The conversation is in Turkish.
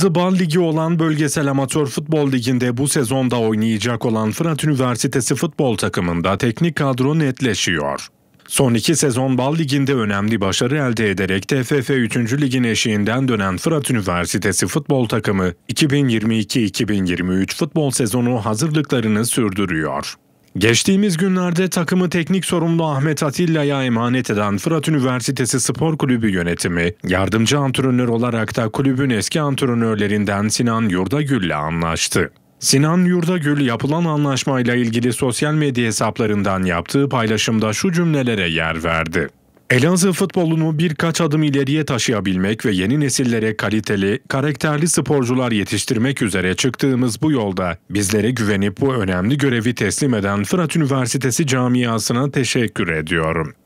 Zıban Ligi olan Bölgesel Amatör Futbol Ligi'nde bu sezonda oynayacak olan Fırat Üniversitesi futbol takımında teknik kadro netleşiyor. Son iki sezon Bal Ligi'nde önemli başarı elde ederek TFF 3. Lig'in eşiğinden dönen Fırat Üniversitesi futbol takımı 2022-2023 futbol sezonu hazırlıklarını sürdürüyor. Geçtiğimiz günlerde takımı teknik sorumlu Ahmet Atilla'ya emanet eden Fırat Üniversitesi Spor Kulübü yönetimi, yardımcı antrenör olarak da kulübün eski antrenörlerinden Sinan Yurdagül'le anlaştı. Sinan Yurdagül yapılan anlaşmayla ilgili sosyal medya hesaplarından yaptığı paylaşımda şu cümlelere yer verdi. Elazığ futbolunu birkaç adım ileriye taşıyabilmek ve yeni nesillere kaliteli, karakterli sporcular yetiştirmek üzere çıktığımız bu yolda bizlere güvenip bu önemli görevi teslim eden Fırat Üniversitesi camiasına teşekkür ediyorum.